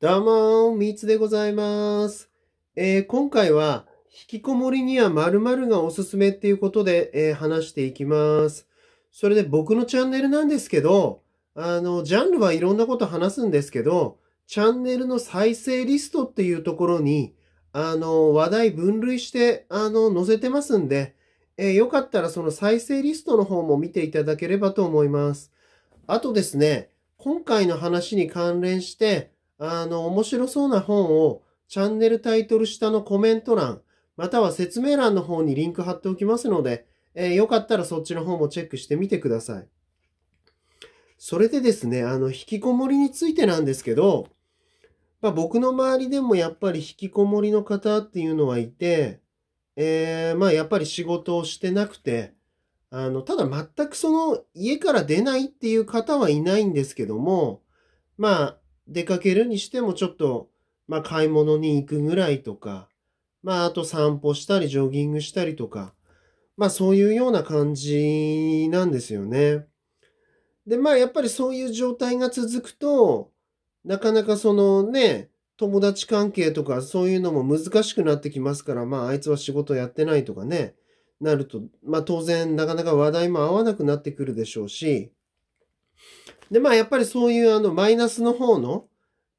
どうもー、みつでございます。えー、今回は、引きこもりには〇〇がおすすめっていうことで、えー、話していきます。それで僕のチャンネルなんですけど、あの、ジャンルはいろんなこと話すんですけど、チャンネルの再生リストっていうところに、あの、話題分類して、あの、載せてますんで、えー、よかったらその再生リストの方も見ていただければと思います。あとですね、今回の話に関連して、あの、面白そうな本をチャンネルタイトル下のコメント欄、または説明欄の方にリンク貼っておきますので、えー、よかったらそっちの方もチェックしてみてください。それでですね、あの、引きこもりについてなんですけど、まあ、僕の周りでもやっぱり引きこもりの方っていうのはいて、えー、まあやっぱり仕事をしてなくて、あの、ただ全くその家から出ないっていう方はいないんですけども、まあ、出かけるにしてもちょっと、まあ、買い物に行くぐらいとか、まあ、あと散歩したり、ジョギングしたりとか、まあ、そういうような感じなんですよね。で、まあ、やっぱりそういう状態が続くと、なかなかそのね、友達関係とかそういうのも難しくなってきますから、まあ、あいつは仕事やってないとかね、なると、まあ、当然、なかなか話題も合わなくなってくるでしょうし、で、まあやっぱりそういうあのマイナスの方の、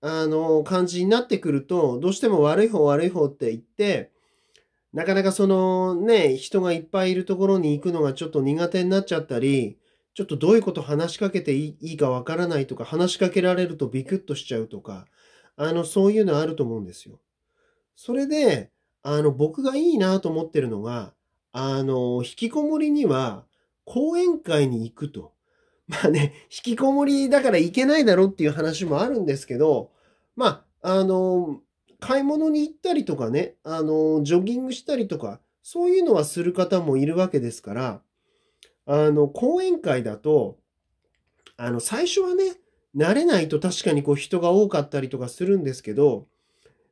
あの、感じになってくると、どうしても悪い方悪い方って言って、なかなかそのね、人がいっぱいいるところに行くのがちょっと苦手になっちゃったり、ちょっとどういうこと話しかけていいかわからないとか、話しかけられるとビクッとしちゃうとか、あの、そういうのあると思うんですよ。それで、あの、僕がいいなと思ってるのが、あの、引きこもりには講演会に行くと。まあね、引きこもりだから行けないだろっていう話もあるんですけど、まあ、あの、買い物に行ったりとかね、あの、ジョギングしたりとか、そういうのはする方もいるわけですから、あの、講演会だと、あの、最初はね、慣れないと確かにこう人が多かったりとかするんですけど、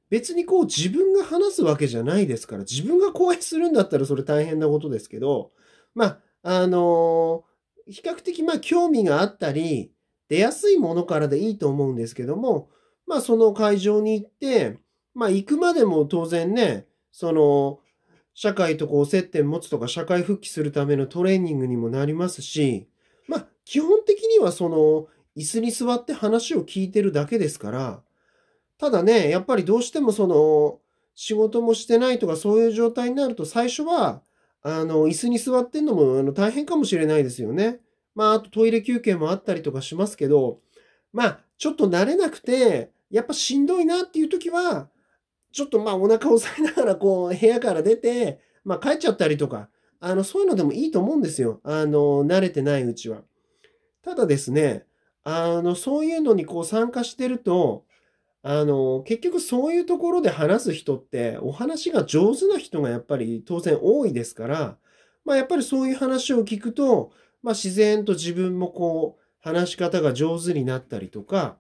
別にこう自分が話すわけじゃないですから、自分が講演するんだったらそれ大変なことですけど、まあ、あの比較的まあ興味があったり、出やすいものからでいいと思うんですけども、まあその会場に行って、まあ行くまでも当然ね、その社会とこう接点持つとか社会復帰するためのトレーニングにもなりますし、まあ基本的にはその椅子に座って話を聞いてるだけですから、ただね、やっぱりどうしてもその仕事もしてないとかそういう状態になると最初はあの、椅子に座ってんのもあの大変かもしれないですよね。まあ、あとトイレ休憩もあったりとかしますけど、まあ、ちょっと慣れなくて、やっぱしんどいなっていう時は、ちょっとまあお腹を押さえながらこう部屋から出て、まあ帰っちゃったりとか、あの、そういうのでもいいと思うんですよ。あの、慣れてないうちは。ただですね、あの、そういうのにこう参加してると、あの、結局そういうところで話す人って、お話が上手な人がやっぱり当然多いですから、まあやっぱりそういう話を聞くと、まあ自然と自分もこう、話し方が上手になったりとか、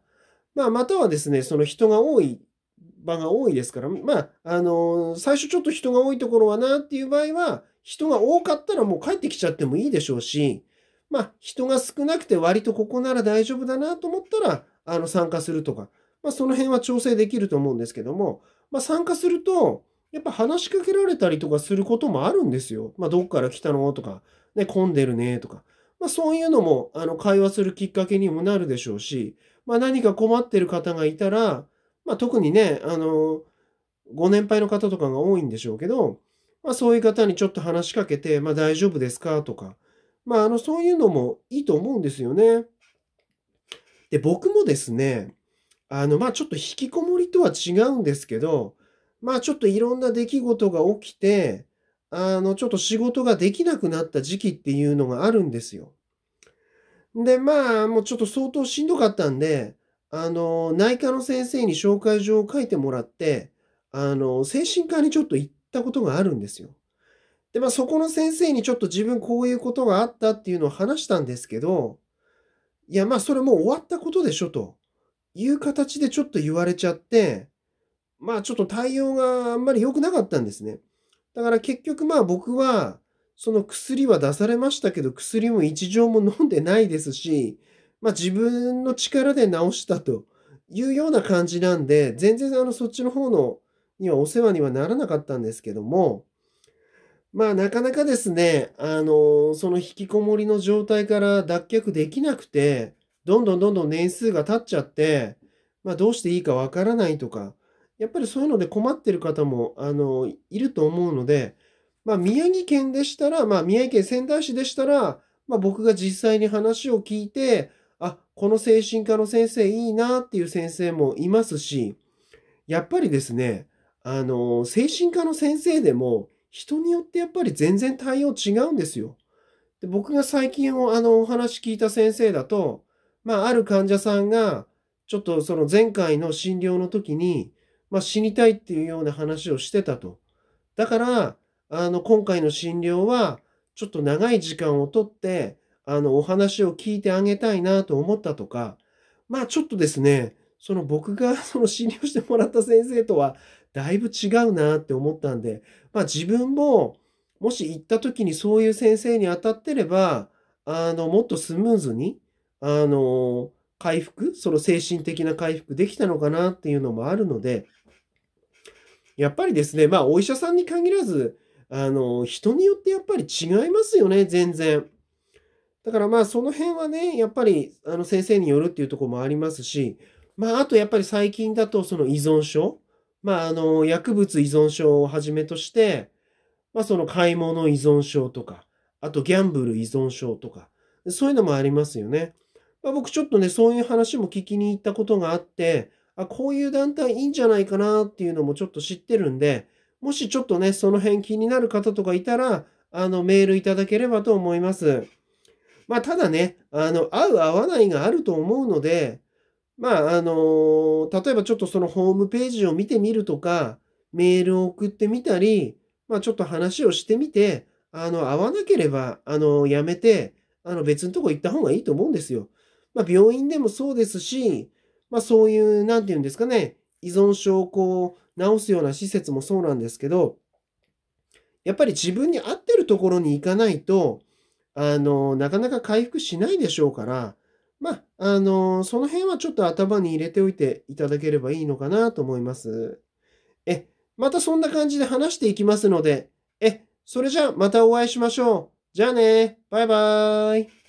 まあまたはですね、その人が多い場が多いですから、まあ、あの最初ちょっと人が多いところはなっていう場合は、人が多かったらもう帰ってきちゃってもいいでしょうし、まあ、人が少なくて割とここなら大丈夫だなと思ったら、あの、参加するとか、まあ、その辺は調整できると思うんですけども、まあ、参加すると、やっぱ話しかけられたりとかすることもあるんですよ。まあ、どっから来たのとか、ね、混んでるねとか。まあ、そういうのも、あの、会話するきっかけにもなるでしょうし、まあ、何か困ってる方がいたら、まあ、特にね、あの、ご年配の方とかが多いんでしょうけど、まあ、そういう方にちょっと話しかけて、まあ、大丈夫ですかとか、まあ、あの、そういうのもいいと思うんですよね。で、僕もですね、あの、まあちょっと引きこもりとは違うんですけど、まあちょっといろんな出来事が起きて、あの、ちょっと仕事ができなくなった時期っていうのがあるんですよ。で、まあもうちょっと相当しんどかったんで、あの、内科の先生に紹介状を書いてもらって、あの、精神科にちょっと行ったことがあるんですよ。で、まあそこの先生にちょっと自分こういうことがあったっていうのを話したんですけど、いや、まあそれもう終わったことでしょと。いう形でちょっと言われちゃって、まあちょっと対応があんまり良くなかったんですね。だから結局まあ僕は、その薬は出されましたけど、薬も一錠も飲んでないですし、まあ自分の力で治したというような感じなんで、全然あのそっちの方のにはお世話にはならなかったんですけども、まあなかなかですね、あの、その引きこもりの状態から脱却できなくて、どんどんどんどん年数が経っちゃって、まあ、どうしていいかわからないとか、やっぱりそういうので困ってる方も、あの、いると思うので、まあ、宮城県でしたら、まあ、宮城県仙台市でしたら、まあ、僕が実際に話を聞いて、あ、この精神科の先生いいなっていう先生もいますし、やっぱりですね、あの、精神科の先生でも、人によってやっぱり全然対応違うんですよ。で僕が最近あのお話聞いた先生だと、まあ、ある患者さんが、ちょっとその前回の診療の時に、まあ、死にたいっていうような話をしてたと。だから、あの、今回の診療は、ちょっと長い時間をとって、あの、お話を聞いてあげたいなと思ったとか、まあ、ちょっとですね、その僕が その診療してもらった先生とは、だいぶ違うなって思ったんで、まあ、自分も、もし行った時にそういう先生に当たってれば、あの、もっとスムーズに、あの、回復、その精神的な回復できたのかなっていうのもあるので、やっぱりですね、まあお医者さんに限らず、あの、人によってやっぱり違いますよね、全然。だからまあその辺はね、やっぱりあの先生によるっていうところもありますし、まああとやっぱり最近だとその依存症、まああの薬物依存症をはじめとして、まあその買い物依存症とか、あとギャンブル依存症とか、そういうのもありますよね。まあ、僕ちょっとね、そういう話も聞きに行ったことがあって、あ、こういう団体いいんじゃないかなっていうのもちょっと知ってるんで、もしちょっとね、その辺気になる方とかいたら、あの、メールいただければと思います。まあ、ただね、あの、合う合わないがあると思うので、まあ、あのー、例えばちょっとそのホームページを見てみるとか、メールを送ってみたり、まあ、ちょっと話をしてみて、あの、合わなければ、あのやめて、あの、別のとこ行った方がいいと思うんですよ。まあ、病院でもそうですし、まあ、そういう、なんて言うんですかね、依存症をこう、治すような施設もそうなんですけど、やっぱり自分に合ってるところに行かないと、あの、なかなか回復しないでしょうから、まあ、あの、その辺はちょっと頭に入れておいていただければいいのかなと思います。え、またそんな感じで話していきますので、え、それじゃあまたお会いしましょう。じゃあね、バイバーイ。